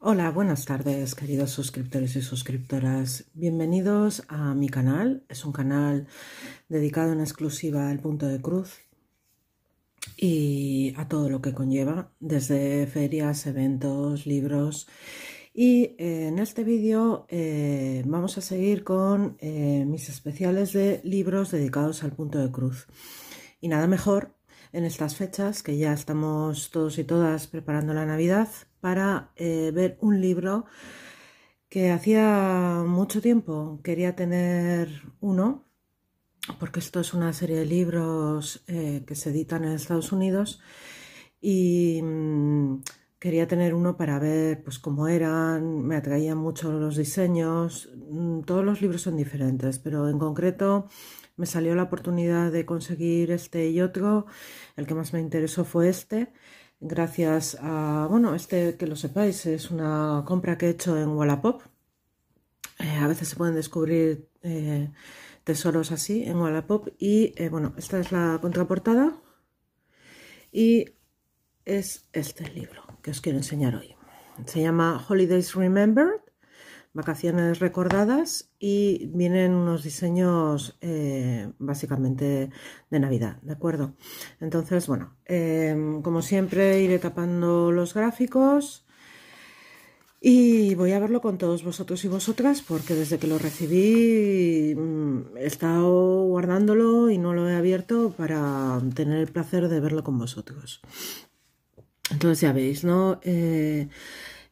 Hola, buenas tardes queridos suscriptores y suscriptoras. Bienvenidos a mi canal. Es un canal dedicado en exclusiva al punto de cruz y a todo lo que conlleva, desde ferias, eventos, libros y eh, en este vídeo eh, vamos a seguir con eh, mis especiales de libros dedicados al punto de cruz. Y nada mejor en estas fechas, que ya estamos todos y todas preparando la Navidad, para ver un libro que hacía mucho tiempo quería tener uno, porque esto es una serie de libros que se editan en Estados Unidos y... Mm, Quería tener uno para ver pues, cómo eran, me atraían mucho los diseños. Mm, todos los libros son diferentes, pero en concreto me salió la oportunidad de conseguir este y otro. El que más me interesó fue este. Gracias a, bueno, este que lo sepáis, es una compra que he hecho en Wallapop. Eh, a veces se pueden descubrir eh, tesoros así en Wallapop. Y eh, bueno, esta es la contraportada. Y es este libro que os quiero enseñar hoy. Se llama Holidays Remembered, vacaciones recordadas y vienen unos diseños eh, básicamente de Navidad, ¿de acuerdo? Entonces, bueno, em, como siempre iré tapando los gráficos y voy a verlo con todos vosotros y vosotras porque desde que lo recibí mm, he estado guardándolo y no lo he abierto para tener el placer de verlo con vosotros. Entonces ya veis, ¿no? Eh,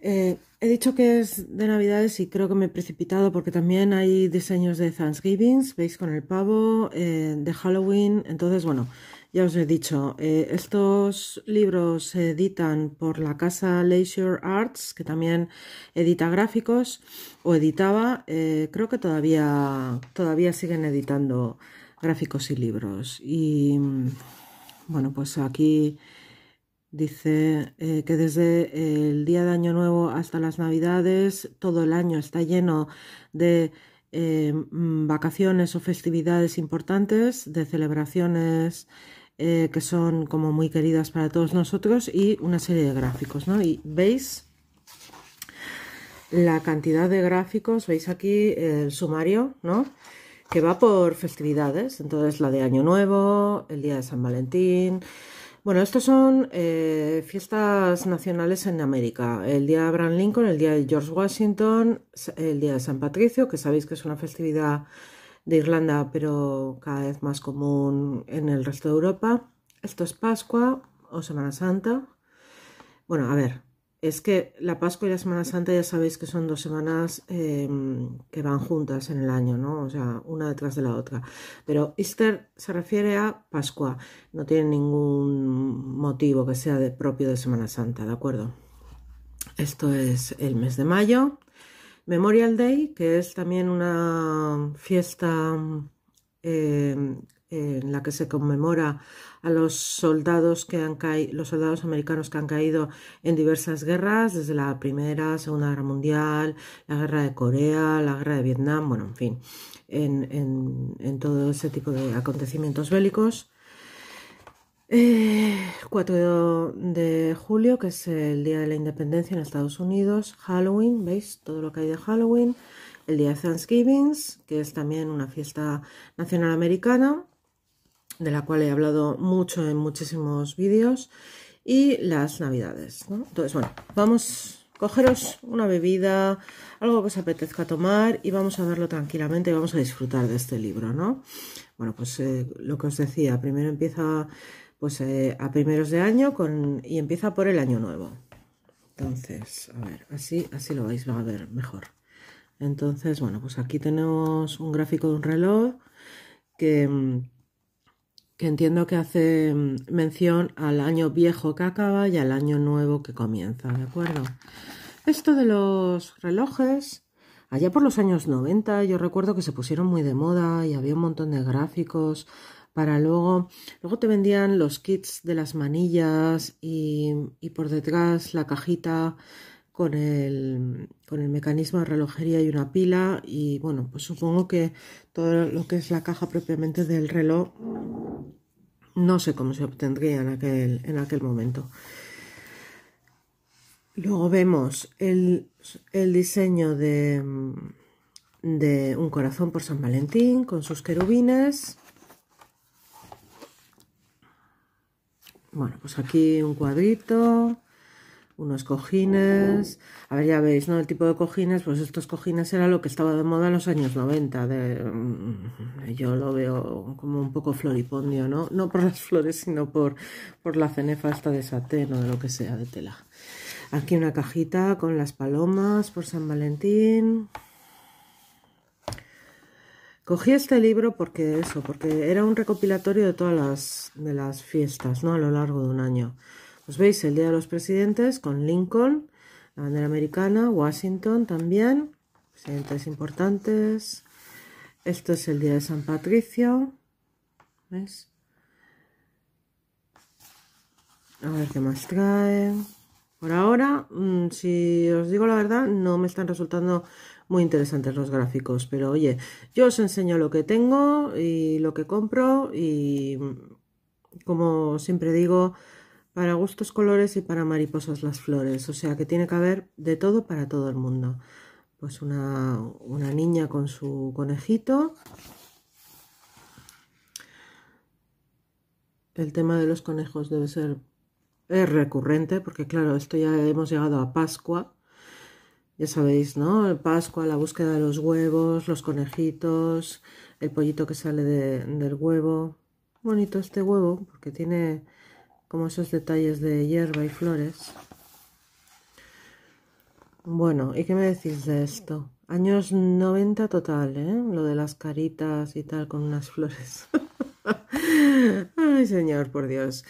eh, he dicho que es de Navidades y creo que me he precipitado porque también hay diseños de Thanksgiving, veis con el pavo, eh, de Halloween. Entonces, bueno, ya os he dicho, estos libros se editan por la casa Leisure Arts, que también edita gráficos o editaba. creo que todavía, todavía siguen editando gráficos y libros. Y mm, bueno, pues aquí Dice eh, que desde el día de Año Nuevo hasta las Navidades, todo el año está lleno de eh, mm, vacaciones o festividades importantes, de celebraciones eh, que son como muy queridas para todos nosotros y una serie de gráficos. ¿no? Y veis la cantidad de gráficos, veis aquí el sumario, ¿no? que va por festividades, entonces la de Año Nuevo, el día de San Valentín, bueno, estos son eh, fiestas nacionales en América. El día de Abraham Lincoln, el día de George Washington, el día de San Patricio, que sabéis que es una festividad de Irlanda, pero cada vez más común en el resto de Europa. Esto es Pascua o Semana Santa. Bueno, a ver, es que la Pascua y la Semana Santa ya sabéis que son dos semanas em, que van juntas en el año, ¿no? O sea, una detrás de la otra. Pero Easter se refiere a Pascua, no tiene ningún motivo que sea de, propio de Semana Santa, ¿de acuerdo? Esto es el mes de mayo. Memorial Day, que es también una fiesta em, en la que se conmemora a los soldados, que han los soldados americanos que han caído en diversas guerras, desde la Primera, Segunda Guerra Mundial, la Guerra de Corea, la Guerra de Vietnam, bueno, en fin, en, todo ese tipo de acontecimientos bélicos. Eh, 4 de julio, que es el Día de la Independencia en Estados Unidos, Halloween, ¿veis? Todo lo que hay de Halloween, el Día de Thanksgiving, que es también una fiesta nacional americana, de la cual he hablado mucho en muchísimos vídeos, y las navidades. Entonces, bueno, vamos, a cogeros una bebida, algo que os apetezca tomar y vamos a verlo tranquilamente y vamos a disfrutar de este libro, ¿no? Bueno, pues eh, lo que os decía, primero empieza pues eh, a primeros de año y empieza por el año nuevo. Entonces, a ver, así, así lo vais a ver mejor. Entonces, bueno, pues aquí tenemos un gráfico de un reloj que mm, que entiendo que hace mm, mención al año viejo que acaba y al año nuevo que comienza, ¿de acuerdo? Esto de los relojes, allá por los años 90 yo recuerdo que se pusieron muy de moda y había un montón de gráficos para luego, luego te vendían los kits de las manillas y, y por detrás la cajita con el, con el mecanismo de relojería y una pila y bueno, pues supongo que todo lo que es la caja propiamente del reloj no sé cómo se obtendría en aquel, en aquel momento. Luego vemos el, el diseño de, de un corazón por San Valentín con sus querubines. Bueno, pues aquí un cuadrito, unos cojines, a ver, ya veis, ¿no? El tipo de cojines, pues estos cojines era lo que estaba de moda en los años 90, mm, yo lo veo como un poco floripondio, ¿no? No por las flores, sino por, por la cenefa esta de satén o de lo que sea, de tela. Aquí una cajita con las palomas por San Valentín. Cogí este libro porque eso, porque era un recopilatorio de todas las, de las fiestas, ¿no? A lo largo de un año. Os pues veis el Día de los Presidentes con Lincoln, la bandera americana, Washington también, presidentes importantes. Esto es el Día de San Patricio. A ver qué más trae. Por ahora, mm, si os digo la verdad, no me están resultando muy interesantes los gráficos. Pero oye, yo os enseño lo que tengo y lo que compro y como siempre digo, para gustos colores y para mariposas las flores. O sea que tiene que haber de todo para todo el mundo. Pues una, una niña con su conejito. El tema de los conejos debe ser recurrente, porque claro, esto ya hemos llegado a Pascua. Ya sabéis, ¿no? El Pascua, la búsqueda de los huevos, los conejitos, el pollito que sale del huevo. Bonito este huevo, porque tiene como esos detalles de hierba y flores. Bueno, ¿y qué me decís de esto? Años 90 total, ¿eh? Lo de las caritas y tal con unas flores. Ay, señor, por Dios.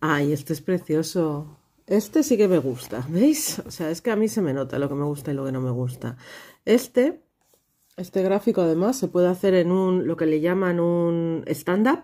Ay, este es precioso. Este sí que me gusta, ¿veis? O sea, es que a mí se me nota lo que me gusta y lo que no me gusta. Este este gráfico además se puede hacer en un, lo que le llaman un stand-up,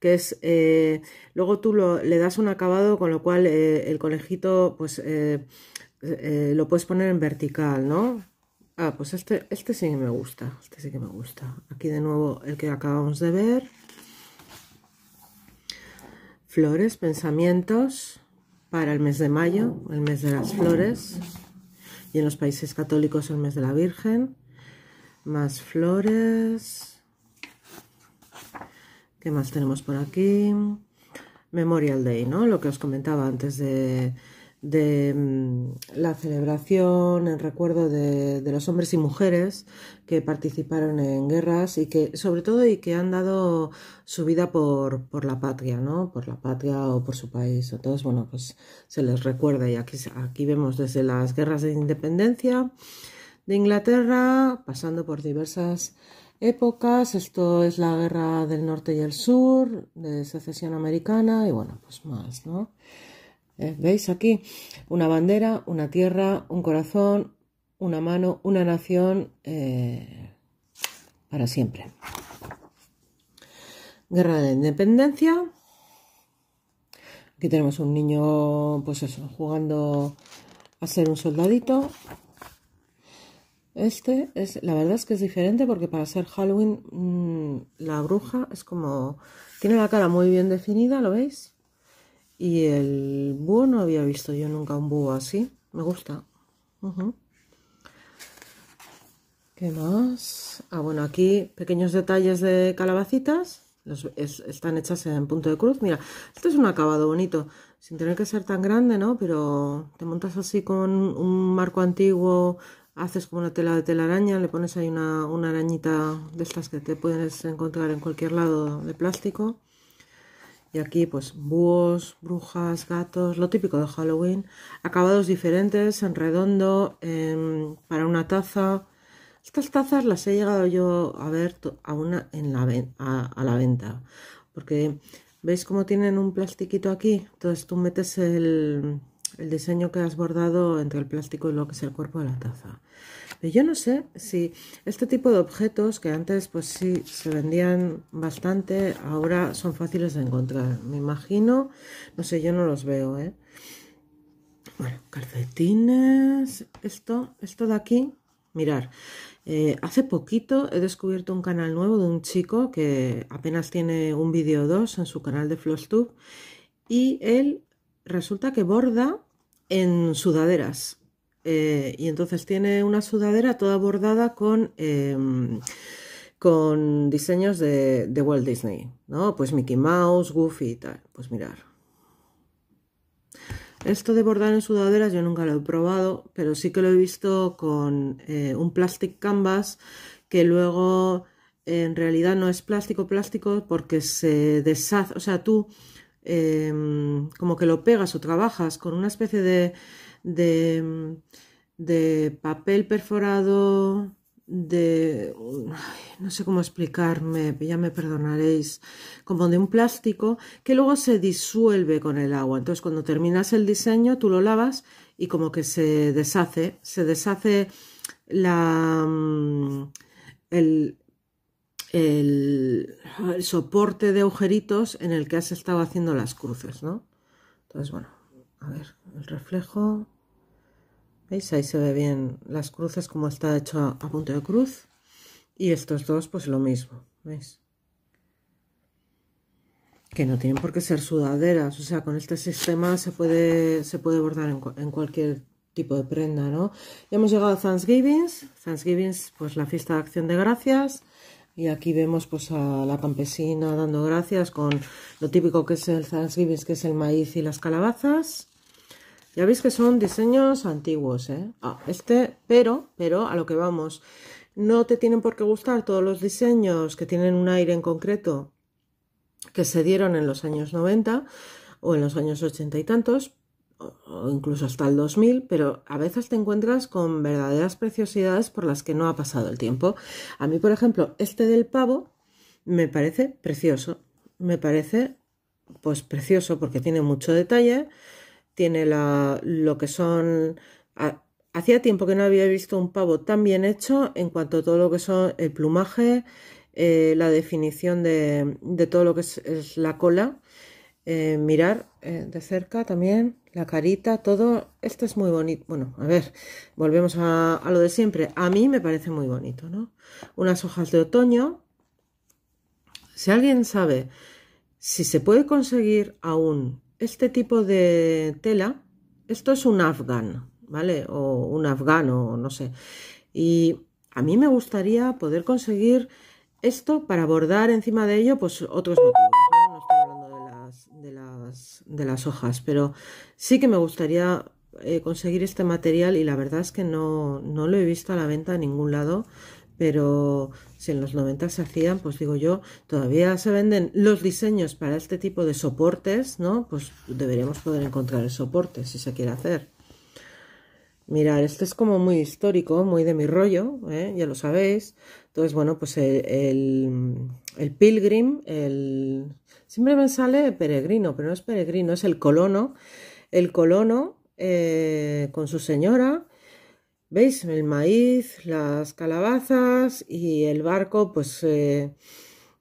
que es, eh, luego tú le das un acabado con lo cual eh, el conejito pues eh, lo puedes poner en vertical, ¿no? Ah, pues este, este sí que me gusta, este sí que me gusta. Aquí de nuevo el que acabamos de ver. Flores, pensamientos para el mes de mayo, el mes de las flores. Y en los países católicos el mes de la Virgen más flores. ¿Qué más tenemos por aquí? Memorial Day, ¿no? Lo que os comentaba antes de, de mm, la celebración en recuerdo de, los hombres y mujeres que participaron en guerras y que, sobre todo, y que han dado su vida por, por la patria, ¿no? Por la patria o por su país. Entonces, bueno, pues se les recuerda y aquí, aquí vemos desde las guerras de independencia de Inglaterra, pasando por diversas épocas. Esto es la guerra del norte y el sur, de secesión americana y bueno, pues más, ¿no? Eh, ¿Veis aquí? Una bandera, una tierra, un corazón, una mano, una nación eh, para siempre. Guerra de Independencia. Aquí tenemos un niño, pues eso, jugando a ser un soldadito. Este es, la verdad es que es diferente porque para ser Halloween mm, la bruja es como, tiene la cara muy bien definida, ¿lo veis? Y el búho no había visto yo nunca un búho así, me gusta. ¿Qué más? Ah, bueno, aquí pequeños detalles de calabacitas, están hechas en punto de cruz, mira, este es un acabado bonito, sin tener que ser tan grande, ¿no? Pero te montas así con un marco antiguo haces como una tela de telaraña, le pones ahí una, arañita de estas que te puedes encontrar en cualquier lado de plástico. Y aquí pues búhos, brujas, gatos, lo típico de Halloween. Acabados diferentes, en redondo, em, para una taza. Estas tazas las he llegado yo a ver a una en la a, la venta. Porque veis cómo tienen un plastiquito aquí. Entonces tú metes el, el diseño que has bordado entre el plástico y lo que es el cuerpo de la taza. yo no sé si este tipo de objetos que antes pues sí se vendían bastante, ahora son fáciles de encontrar. Me imagino, no sé, yo no los veo, ¿eh? Bueno, calcetines, esto, esto de aquí, mirar. Eh, hace poquito he descubierto un canal nuevo de un chico que apenas tiene un vídeo o dos en su canal de FlossTube y él resulta que borda en sudaderas. Eh, y entonces tiene una sudadera toda bordada con, em, con diseños de, Walt Disney, ¿no? Pues Mickey Mouse, Goofy y tal. Pues mirar. Esto de bordar en sudaderas yo nunca lo he probado, pero sí que lo he visto con eh, un plastic canvas que luego en realidad no es plástico, plástico, porque se deshace, o sea, tú Em, como que lo pegas o trabajas con una especie de, de, de papel perforado, de, no sé cómo explicarme, ya me perdonaréis, como de un plástico que luego se disuelve con el agua. Entonces cuando terminas el diseño tú lo lavas y como que se deshace, se deshace la, mm, el, el, soporte de agujeritos en el que has estado haciendo las cruces, ¿no? Entonces, bueno, a ver, el reflejo. ¿Veis? Ahí se ve bien las cruces como está hecho a, punto de cruz. Y estos dos, pues lo mismo, ¿veis? Que no tienen por qué ser sudaderas, o sea, con este sistema se puede, se puede bordar en, en cualquier tipo de prenda, ¿no? Ya hemos llegado a Thanksgiving, Thanksgiving, pues la fiesta de acción de gracias. Y aquí vemos pues a la campesina dando gracias con lo típico que es el Thanksgiving, que es el maíz y las calabazas. Ya veis que son diseños antiguos, ¿eh? ah, este, pero, pero a lo que vamos. No te tienen por qué gustar todos los diseños que tienen un aire en concreto que se dieron en los años 90 o en los años ochenta y tantos, incluso hasta el 2000, pero a veces te encuentras con verdaderas preciosidades por las que no ha pasado el tiempo. A mí, por ejemplo, este del pavo me parece precioso, me parece pues precioso porque tiene mucho detalle, tiene lo que son... hacía tiempo que no había visto un pavo tan bien hecho en cuanto a todo lo que son el plumaje, eh, la definición de, todo lo que es, la cola. Eh, mirar eh, de cerca también la carita, todo esto es muy bonito. Bueno, a ver, volvemos a, lo de siempre. A mí me parece muy bonito, ¿no? Unas hojas de otoño. Si alguien sabe si se puede conseguir aún este tipo de tela, esto es un afgan, ¿vale? O un afgano, no sé. Y a mí me gustaría poder conseguir esto para bordar encima de ello, pues otros motivos, ¿no? estoy hablando de las, de las hojas, pero Sí que me gustaría eh, conseguir este material y la verdad es que no, lo he visto a la venta en ningún lado, pero si en los 90 se hacían, pues digo yo, todavía se venden los diseños para este tipo de soportes, ¿no? Pues deberíamos poder encontrar el soporte si se quiere hacer. Mirar, este es como muy histórico, muy de mi rollo, ¿eh? ya lo sabéis. Entonces, bueno, pues el, el, el, pilgrim, el... siempre me sale peregrino, pero no es peregrino, es el colono el colono eh, con su señora, ¿veis? El maíz, las calabazas y el barco, pues eh,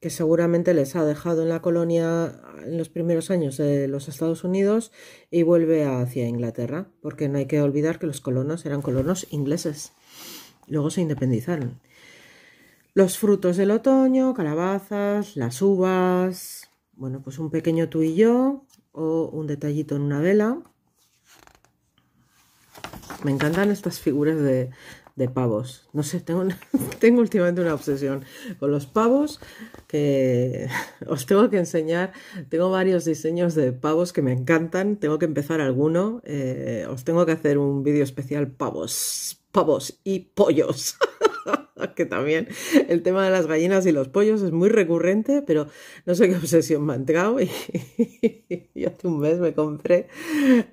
que seguramente les ha dejado en la colonia en los primeros años de los Estados Unidos y vuelve hacia Inglaterra, porque no hay que olvidar que los colonos eran colonos ingleses. Luego se independizaron. Los frutos del otoño, calabazas, las uvas, bueno, pues un pequeño tú y yo, o un detallito en una vela. Me encantan estas figuras de, de pavos. No sé, tengo, últimamente una obsesión con los pavos que os tengo que enseñar. Tengo varios diseños de pavos que me encantan. Tengo que empezar alguno. Eh, os tengo que hacer un vídeo especial pavos, pavos y pollos. que también el tema de las gallinas y los pollos es muy recurrente, pero no sé qué obsesión me han entrado. Y, hace un mes me compré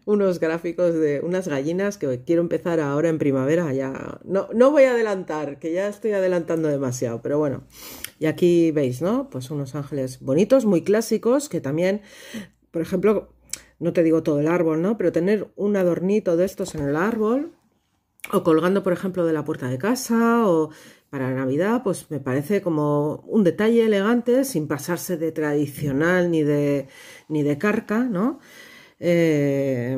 unos gráficos de unas gallinas que quiero empezar ahora en primavera. Ya no, no voy a adelantar, que ya estoy adelantando demasiado, pero bueno. Y aquí veis, ¿no? Pues unos ángeles bonitos, muy clásicos, que también, por ejemplo, no te digo todo el árbol, ¿no? Pero tener un adornito de estos en el árbol o colgando, por ejemplo, de la puerta de casa o para Navidad, pues me parece como un detalle elegante, sin pasarse de tradicional ni de, ni de carca, ¿no? Eh,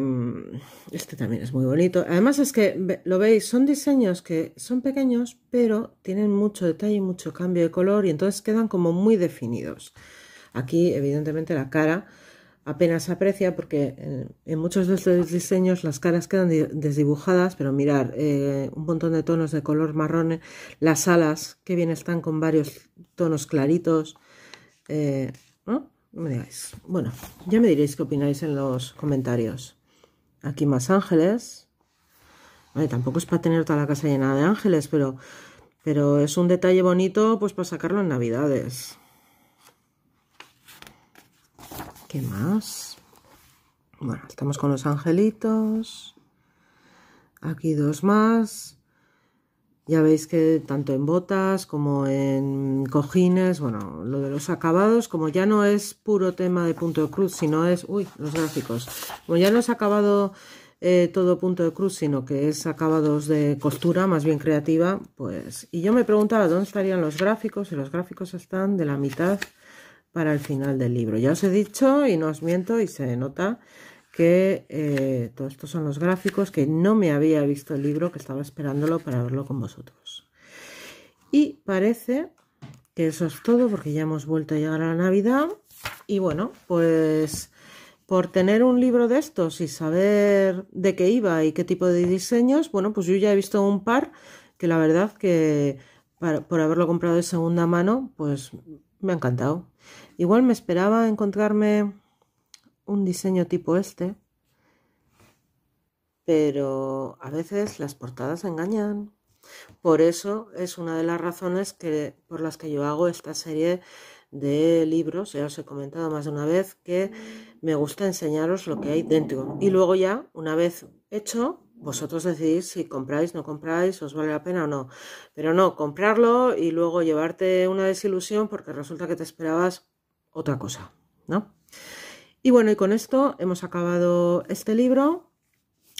este también es muy bonito. Además es que, lo veis, son diseños que son pequeños, pero tienen mucho detalle y mucho cambio de color y entonces quedan como muy definidos. Aquí, evidentemente, la cara apenas aprecia porque en, muchos de estos diseños las caras quedan desdibujadas, pero mirar eh, un montón de tonos de color marrón, las alas que bien están con varios tonos claritos, eh, ¿no? me digáis. Bueno, ya me diréis qué opináis en los comentarios. Aquí más ángeles. tampoco es para tener toda la casa llena de ángeles, pero, pero es un detalle bonito pues para sacarlo en navidades. ¿Qué más? Bueno, estamos con los angelitos. Aquí dos más. Ya veis que tanto en botas como en cojines, bueno, lo de los acabados, como ya no es puro tema de punto de cruz, sino es... Uy, los gráficos. Como ya no es acabado eh, todo punto de cruz, sino que es acabados de costura, más bien creativa, pues... Y yo me preguntaba dónde estarían los gráficos, y los gráficos están de la mitad para el final del libro. Ya os he dicho y no os miento y se nota que eh, todos estos son los gráficos, que no me había visto el libro, que estaba esperándolo para verlo con vosotros. Y parece que eso es todo porque ya hemos vuelto a llegar a la Navidad y bueno, pues por tener un libro de estos y saber de qué iba y qué tipo de diseños, bueno, pues yo ya he visto un par que la verdad que por haberlo comprado de segunda mano, pues me ha encantado. Igual me esperaba encontrarme un diseño tipo este, pero a veces las portadas engañan. Por eso es una de las razones que, por las que yo hago esta serie de libros. Ya os he comentado más de una vez que me gusta enseñaros lo que hay dentro. Y luego ya, una vez hecho, vosotros decidís si compráis, no compráis, os vale la pena o no. Pero no, comprarlo y luego llevarte una desilusión porque resulta que te esperabas otra cosa, ¿no? Y bueno, y con esto hemos acabado este libro.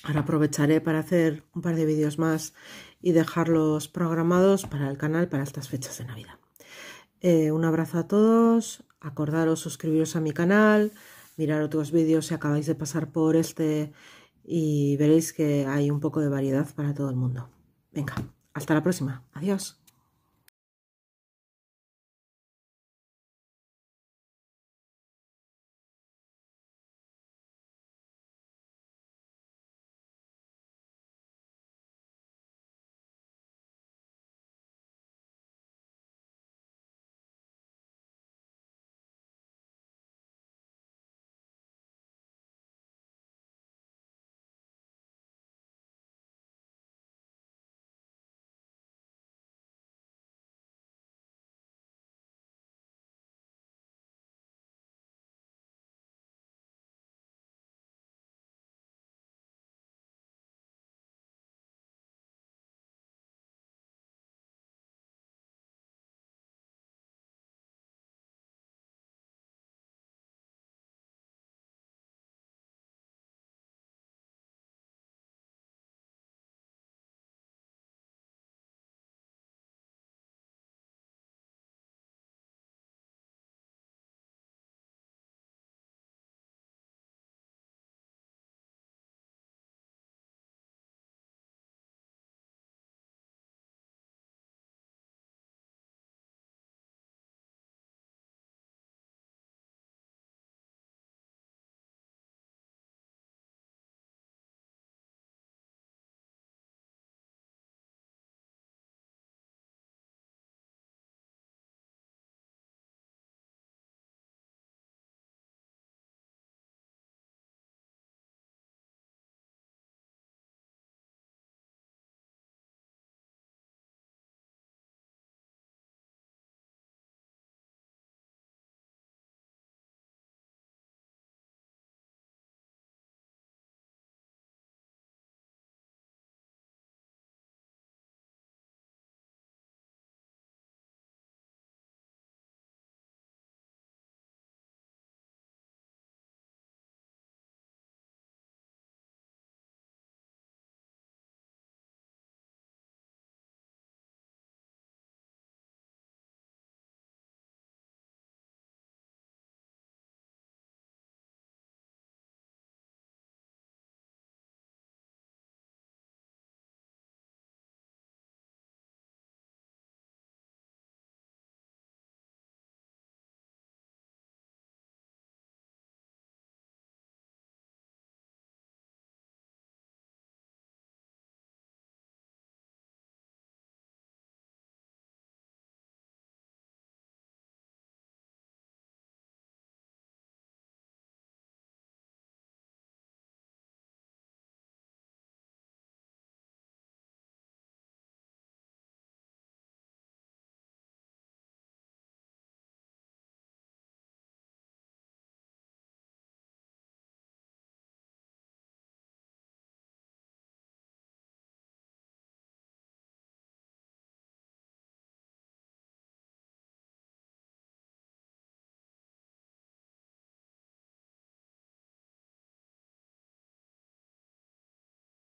Ahora aprovecharé para hacer un par de vídeos más y dejarlos programados para el canal para estas fechas de Navidad. Eh, un abrazo a todos, acordaros suscribiros a mi canal, mirar otros vídeos si acabáis de pasar por este y veréis que hay un poco de variedad para todo el mundo. Venga, hasta la próxima. Adiós.